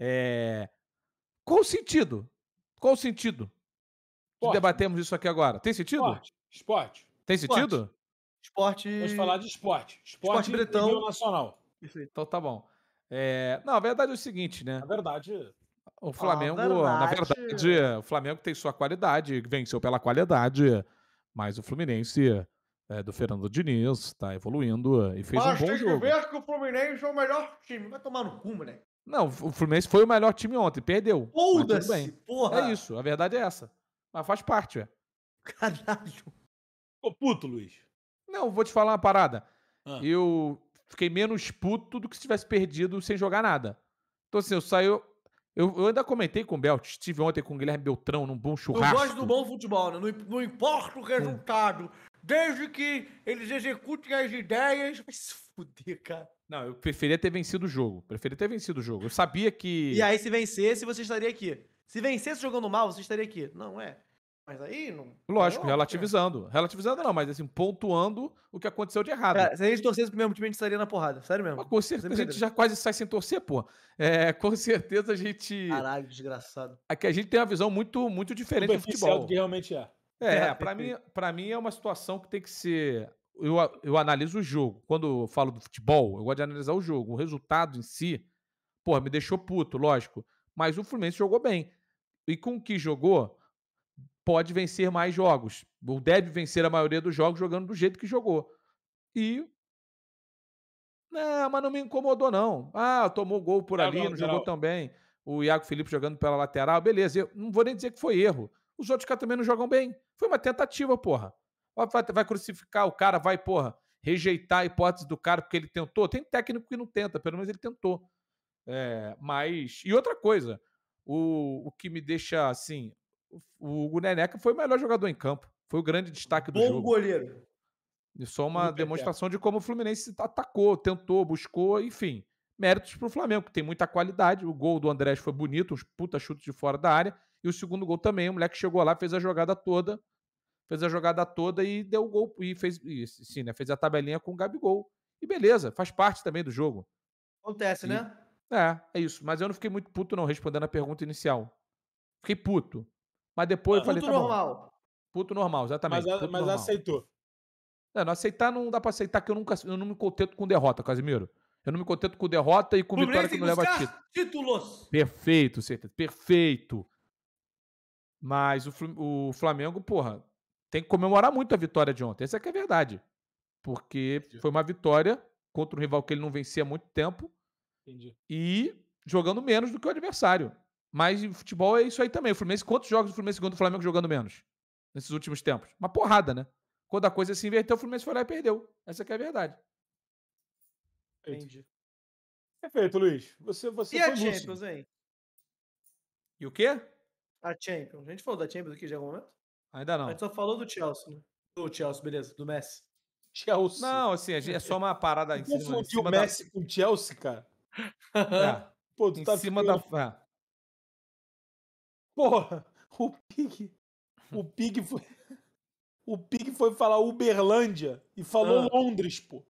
É... Qual o sentido? Qual o sentido de né? debatermos isso aqui agora? Tem sentido? Esporte. Esporte. Tem sentido? Esporte. Vamos falar de esporte. Esporte, esporte bretão. nacional. Então tá bom. É... Não, a verdade é o seguinte, né? na verdade. O Flamengo, ah, verdade. na verdade, o Flamengo tem sua qualidade, venceu pela qualidade, mas o Fluminense é, do Fernando Diniz, está evoluindo e fez mas um bom jogo. que ver que o Fluminense é o melhor time. Vai tomar no cu, moleque. Não, o Fluminense foi o melhor time ontem, perdeu. Foda-se, porra! É isso, a verdade é essa. Mas faz parte, é. Caralho. Ficou puto, Luiz. Não, vou te falar uma parada. Ah. Eu fiquei menos puto do que se tivesse perdido sem jogar nada. Então, assim, eu saio. Eu, eu ainda comentei com o Belt, estive ontem com o Guilherme Beltrão num bom churrasco. Eu gosto do bom futebol, né? Não, não importa o hum. resultado desde que eles executem as ideias. Vai se fuder, cara. Não, eu preferia ter vencido o jogo. Preferia ter vencido o jogo. Eu sabia que. E aí, se vencesse, você estaria aqui. Se vencesse jogando mal, você estaria aqui. Não é. Mas aí não. Lógico, não, é relativizando. Cara. Relativizando não, mas assim, pontuando o que aconteceu de errado. Cara, se a gente torcesse pro mesmo time, a gente estaria na porrada. Sério mesmo. Mas com certeza a gente já quase sai sem torcer, pô. É, com certeza a gente. Caralho, desgraçado. Aqui a gente tem uma visão muito, muito diferente do futebol. do que realmente é. É, para mim, para mim é uma situação que tem que ser. Eu, eu analiso o jogo. Quando eu falo do futebol, eu gosto de analisar o jogo. O resultado em si, porra, me deixou puto, lógico. Mas o Fluminense jogou bem. E com o que jogou, pode vencer mais jogos. Ou deve vencer a maioria dos jogos jogando do jeito que jogou. E. Não, mas não me incomodou, não. Ah, tomou gol por é, ali, não, não jogou tão bem. O Iago Felipe jogando pela lateral, beleza. Eu não vou nem dizer que foi erro os outros caras também não jogam bem. Foi uma tentativa, porra. Vai, vai crucificar o cara, vai, porra, rejeitar a hipótese do cara porque ele tentou. Tem técnico que não tenta, pelo menos ele tentou. É, mas. E outra coisa, o, o que me deixa assim. O, o Neneca foi o melhor jogador em campo. Foi o grande destaque do Bom jogo. Bom goleiro. E só uma demonstração de como o Fluminense atacou, tentou, buscou, enfim. Méritos para o Flamengo, que tem muita qualidade. O gol do Andrés foi bonito, uns puta chutes de fora da área. E o segundo gol também, o moleque chegou lá, fez a jogada toda, fez a jogada toda e deu o gol e fez e, sim, né, fez a tabelinha com o Gabigol. E beleza, faz parte também do jogo. Acontece, e, né? É, é isso, mas eu não fiquei muito puto não respondendo a pergunta inicial. Fiquei puto. Mas depois eu ah, falei, puto tá normal. Bom. Puto normal, exatamente. Mas, mas normal. aceitou. É, não aceitar não dá para aceitar que eu nunca eu não me contento com derrota, Casimiro. Eu não me contento com derrota e com Fluminense vitória que não leva título. Títulos. Perfeito, certeza. Perfeito. Mas o, o Flamengo, porra, tem que comemorar muito a vitória de ontem. Essa é que é a verdade. Porque Entendi. foi uma vitória contra um rival que ele não vencia há muito tempo. Entendi. E jogando menos do que o adversário. Mas em futebol é isso aí também. O Fluminense, quantos jogos o Fluminense ganhou do Flamengo jogando menos? Nesses últimos tempos? Uma porrada, né? Quando a coisa se inverteu, o Fluminense foi lá e perdeu. Essa é a verdade. Entendi. Perfeito, Luiz. Você, você e a Champions, hein? E o quê? A Champions. A gente falou da Champions aqui já em algum momento? Ainda não. A gente só falou do Chelsea, né? Do Chelsea, beleza, do Messi. Chelsea. Não, assim, é só uma parada em cima, em cima o Messi da... com o Chelsea, cara. é. Pô, tu em tá cima da. É. Porra, o Pig. O Pig foi. O Pig foi falar Uberlândia e falou ah. Londres, pô.